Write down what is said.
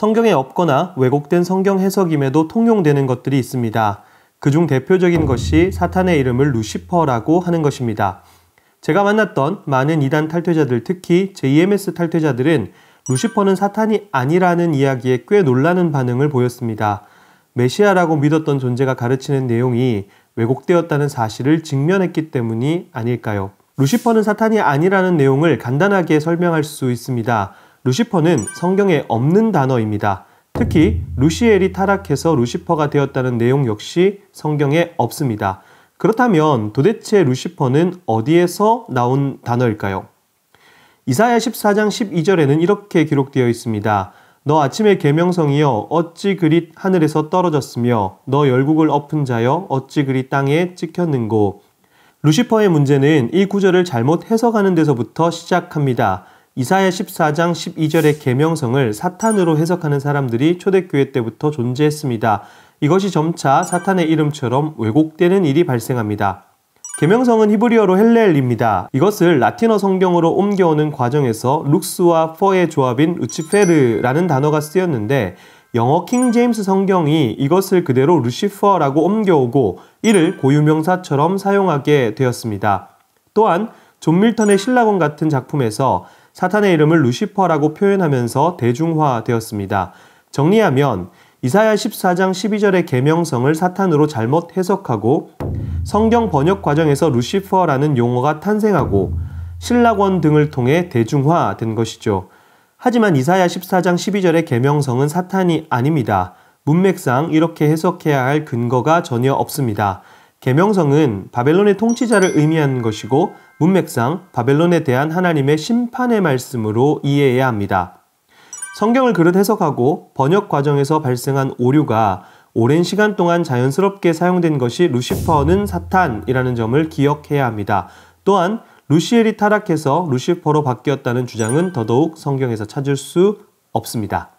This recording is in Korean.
성경에 없거나 왜곡된 성경 해석임에도 통용되는 것들이 있습니다. 그 중 대표적인 것이 사탄의 이름을 루시퍼라고 하는 것입니다. 제가 만났던 많은 이단 탈퇴자들 특히 JMS 탈퇴자들은 루시퍼는 사탄이 아니라는 이야기에 꽤 놀라는 반응을 보였습니다. 메시아라고 믿었던 존재가 가르치는 내용이 왜곡되었다는 사실을 직면했기 때문이 아닐까요? 루시퍼는 사탄이 아니라는 내용을 간단하게 설명할 수 있습니다. 루시퍼는 성경에 없는 단어입니다. 특히 루시엘이 타락해서 루시퍼가 되었다는 내용 역시 성경에 없습니다. 그렇다면 도대체 루시퍼는 어디에서 나온 단어일까요? 이사야 14장 12절에는 이렇게 기록되어 있습니다. 너 아침의 계명성이여 어찌 그리 하늘에서 떨어졌으며 너 열국을 엎은 자여 어찌 그리 땅에 찍혔는고 루시퍼의 문제는 이 구절을 잘못 해석하는 데서부터 시작합니다. 이사야 14장 12절의 계명성을 사탄으로 해석하는 사람들이 초대교회 때부터 존재했습니다. 이것이 점차 사탄의 이름처럼 왜곡되는 일이 발생합니다. 계명성은 히브리어로 헬레엘입니다 이것을 라틴어 성경으로 옮겨오는 과정에서 룩스와 퍼의 조합인 루치페르라는 단어가 쓰였는데 영어 킹 제임스 성경이 이것을 그대로 루시퍼라고 옮겨오고 이를 고유명사처럼 사용하게 되었습니다. 또한 존 밀턴의 신라곤 같은 작품에서 사탄의 이름을 루시퍼라고 표현하면서 대중화되었습니다. 정리하면 이사야 14장 12절의 개명성을 사탄으로 잘못 해석하고 성경 번역 과정에서 루시퍼라는 용어가 탄생하고 신라권 등을 통해 대중화된 것이죠. 하지만 이사야 14장 12절의 개명성은 사탄이 아닙니다. 문맥상 이렇게 해석해야 할 근거가 전혀 없습니다. 계명성은 바벨론의 통치자를 의미하는 것이고 문맥상 바벨론에 대한 하나님의 심판의 말씀으로 이해해야 합니다. 성경을 그릇 해석하고 번역 과정에서 발생한 오류가 오랜 시간 동안 자연스럽게 사용된 것이 루시퍼는 사탄이라는 점을 기억해야 합니다. 또한 루시엘이 타락해서 루시퍼로 바뀌었다는 주장은 더더욱 성경에서 찾을 수 없습니다.